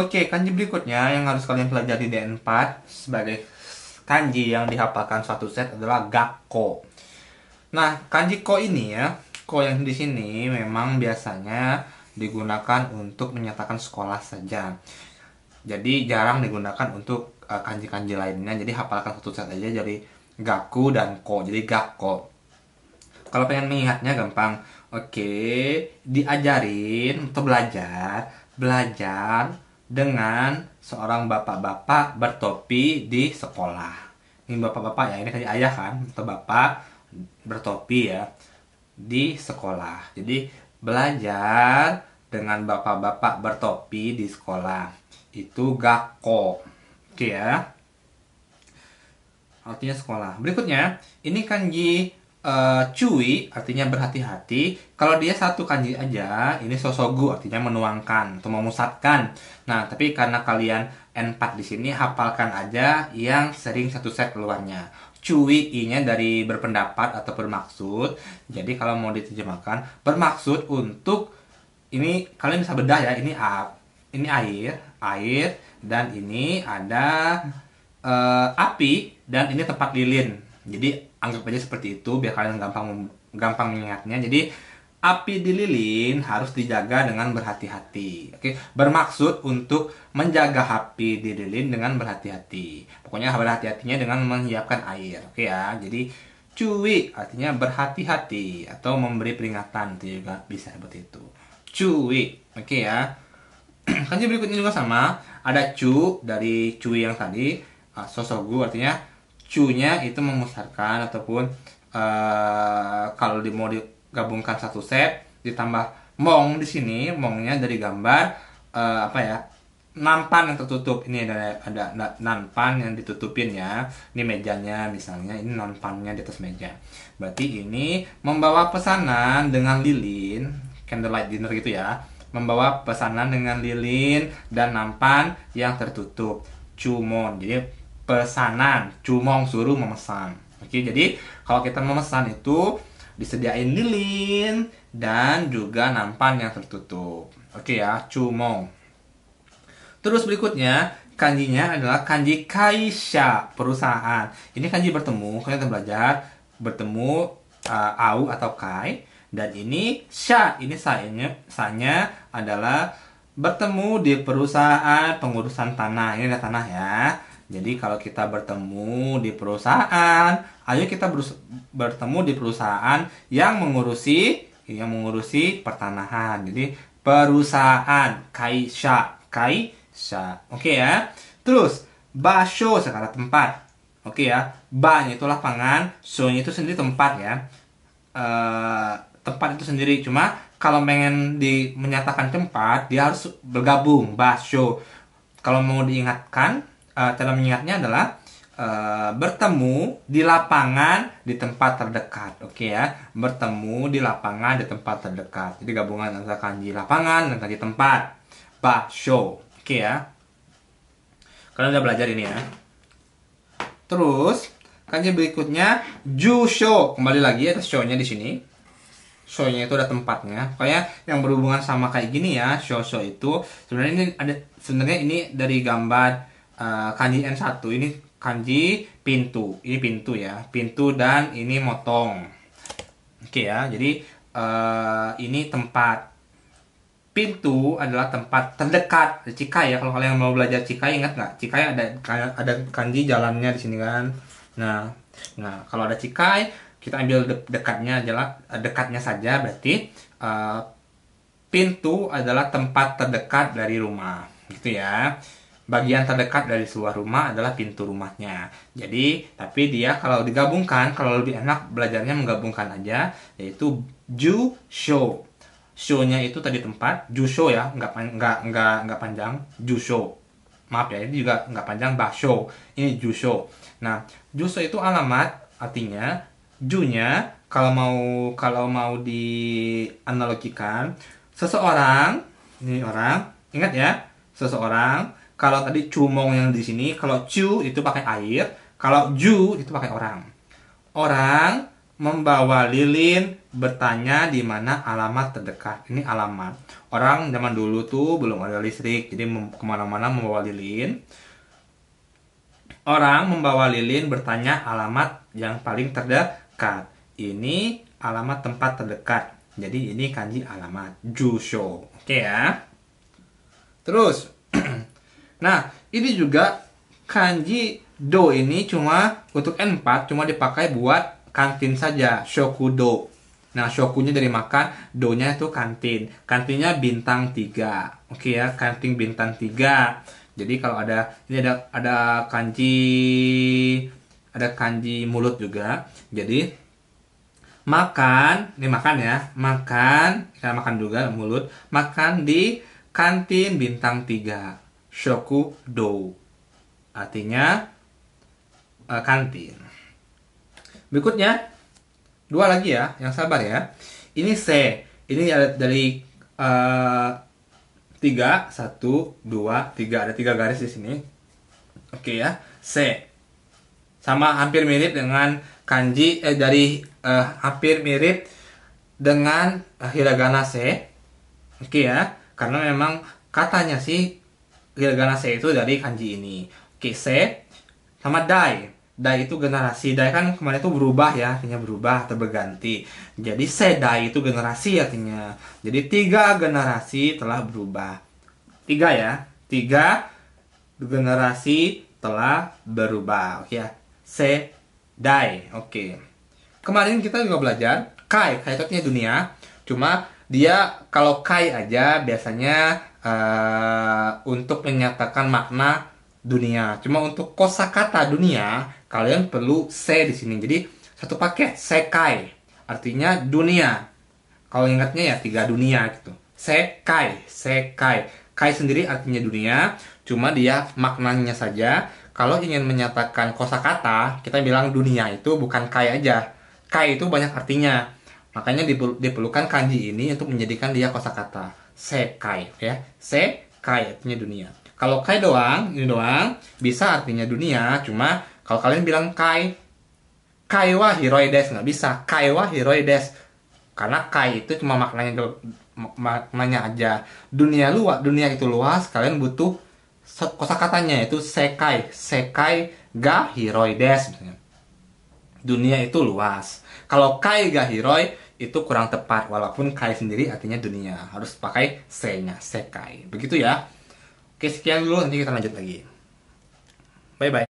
Oke, kanji berikutnya yang harus kalian pelajari di N4 sebagai kanji yang dihafalkan satu set adalah gakko. Nah, kanji ko ini ya, ko yang di sini memang biasanya digunakan untuk menyatakan sekolah saja. Jadi jarang digunakan untuk e, kanji-kanji lainnya. Jadi hafalkan satu set aja jadi gaku dan ko. Jadi gakko. Kalau pengen mengingatnya gampang. Oke, diajarin atau belajar, belajar dengan seorang bapak-bapak bertopi di sekolah. Ini bapak-bapak ya, ini tadi ayah kan atau bapak bertopi ya di sekolah. Jadi belajar dengan bapak-bapak bertopi di sekolah itu gako. Oke ya. Artinya sekolah. Berikutnya, ini kanji uh, cui artinya berhati-hati. Kalau dia satu kanji aja, ini sosogu artinya menuangkan atau memusatkan. Nah, tapi karena kalian N4 di sini hafalkan aja yang sering satu set keluarnya. Cui inya dari berpendapat atau bermaksud. Jadi kalau mau diterjemahkan, bermaksud untuk ini kalian bisa bedah ya, ini ap ini air, air dan ini ada uh, api dan ini tempat lilin. Jadi anggap aja seperti itu biar kalian gampang gampang mengingatnya jadi api di lilin harus dijaga dengan berhati-hati. Oke, bermaksud untuk menjaga api di lilin dengan berhati-hati. Pokoknya berhati-hatinya dengan menyiapkan air. Oke ya. Jadi cuwi artinya berhati-hati atau memberi peringatan itu juga bisa seperti itu. cuwi Oke ya. Kanji berikutnya juga sama, ada cu dari cuwi yang tadi, ah, sosogu artinya cunya itu memusarkan ataupun uh, kalau di mau digabungkan satu set ditambah mong di sini mongnya dari gambar uh, apa ya nampan yang tertutup ini ada ada, ada nampan yang ditutupin ya ini mejanya misalnya ini nampannya di atas meja berarti ini membawa pesanan dengan lilin candlelight dinner gitu ya membawa pesanan dengan lilin dan nampan yang tertutup cumon jadi pesanan cumong suruh memesan oke jadi kalau kita memesan itu disediain lilin dan juga nampan yang tertutup oke ya cumong terus berikutnya kanjinya adalah kanji kaisha perusahaan ini kanji bertemu kalian akan belajar bertemu uh, au atau kai dan ini sha ini sanya sanya adalah bertemu di perusahaan pengurusan tanah ini ada tanah ya jadi kalau kita bertemu di perusahaan, ayo kita bertemu di perusahaan yang mengurusi yang mengurusi pertanahan. Jadi perusahaan kaisha kaisha. Oke okay ya. Terus basho sekarang tempat. Oke okay ya. Ba itu lapangan, so itu sendiri tempat ya. E, tempat itu sendiri cuma kalau pengen di menyatakan tempat dia harus bergabung basho. Kalau mau diingatkan uh, eh, cara mengingatnya adalah uh, bertemu di lapangan di tempat terdekat. Oke okay ya, bertemu di lapangan di tempat terdekat. Jadi gabungan antara kanji lapangan dan kanji tempat. show, Oke okay ya. Kalian udah belajar ini ya. Terus kanji berikutnya ju show, Kembali lagi ya, show-nya di sini show-nya itu ada tempatnya. Pokoknya yang berhubungan sama kayak gini ya, show-show itu sebenarnya ini ada sebenarnya ini dari gambar Eh, kanji N1 ini kanji pintu ini pintu ya pintu dan ini motong oke okay ya jadi uh, ini tempat pintu adalah tempat terdekat cikai ya kalau kalian mau belajar cikai ingat nggak cikai ada ada kanji jalannya di sini kan nah nah kalau ada cikai kita ambil de dekatnya adalah dekatnya saja berarti uh, pintu adalah tempat terdekat dari rumah gitu ya bagian terdekat dari sebuah rumah adalah pintu rumahnya. Jadi, tapi dia kalau digabungkan, kalau lebih enak belajarnya menggabungkan aja, yaitu ju show. Show-nya itu tadi tempat, ju show ya, nggak nggak nggak nggak panjang, ju show. Maaf ya, ini juga nggak panjang, bah show. Ini ju show. Nah, ju show itu alamat, artinya ju-nya kalau mau kalau mau dianalogikan seseorang ini orang ingat ya seseorang kalau tadi cumong yang di sini, kalau cu itu pakai air, kalau ju itu pakai orang. Orang membawa lilin bertanya di mana alamat terdekat. Ini alamat. Orang zaman dulu tuh belum ada listrik, jadi kemana-mana membawa lilin. Orang membawa lilin bertanya alamat yang paling terdekat. Ini alamat tempat terdekat. Jadi ini kanji alamat. Jusho. Oke okay ya. Terus Nah, ini juga kanji do ini cuma untuk N4 cuma dipakai buat kantin saja, shoku do Nah, shokunya dari makan, do-nya itu kantin. Kantinnya bintang 3. Oke ya, kantin bintang 3. Jadi kalau ada ini ada ada kanji ada kanji mulut juga. Jadi makan, ini makan ya, makan, kita makan juga mulut, makan di kantin bintang 3 shoku do artinya uh, kantin berikutnya dua lagi ya yang sabar ya ini se ini ada dari uh, tiga satu dua tiga ada tiga garis di sini oke ya se sama hampir mirip dengan kanji eh, dari uh, hampir mirip dengan uh, hiragana se oke ya karena memang katanya sih Hiragana-se itu dari kanji ini. Oke, se sama dai. Dai itu generasi. Dai kan kemarin itu berubah ya, artinya berubah atau berganti. Jadi se dai itu generasi artinya. Jadi tiga generasi telah berubah. Tiga ya. Tiga generasi telah berubah. Oke ya. Se dai. Oke. Kemarin kita juga belajar kai, kai itu artinya dunia. Cuma dia kalau kai aja biasanya uh, untuk menyatakan makna dunia. Cuma untuk kosakata dunia kalian perlu se di sini. Jadi satu paket sekai artinya dunia. Kalau ingatnya ya tiga dunia gitu. Sekai, sekai. Kai sendiri artinya dunia, cuma dia maknanya saja. Kalau ingin menyatakan kosakata, kita bilang dunia itu bukan kai aja. Kai itu banyak artinya Makanya diperlukan kanji ini untuk menjadikan dia kosakata sekai ya. Sekai artinya dunia. Kalau kai doang, ini doang bisa artinya dunia, cuma kalau kalian bilang kai kai wa hiroides, nggak bisa. Kai wa hiroides. Karena kai itu cuma maknanya do maknanya aja. Dunia luas, dunia itu luas, kalian butuh kosakatanya yaitu sekai, sekai ga hiroides misalnya dunia itu luas. Kalau kai gahiroi itu kurang tepat walaupun kai sendiri artinya dunia. Harus pakai se-nya, sekai. Begitu ya. Oke, sekian dulu nanti kita lanjut lagi. Bye bye.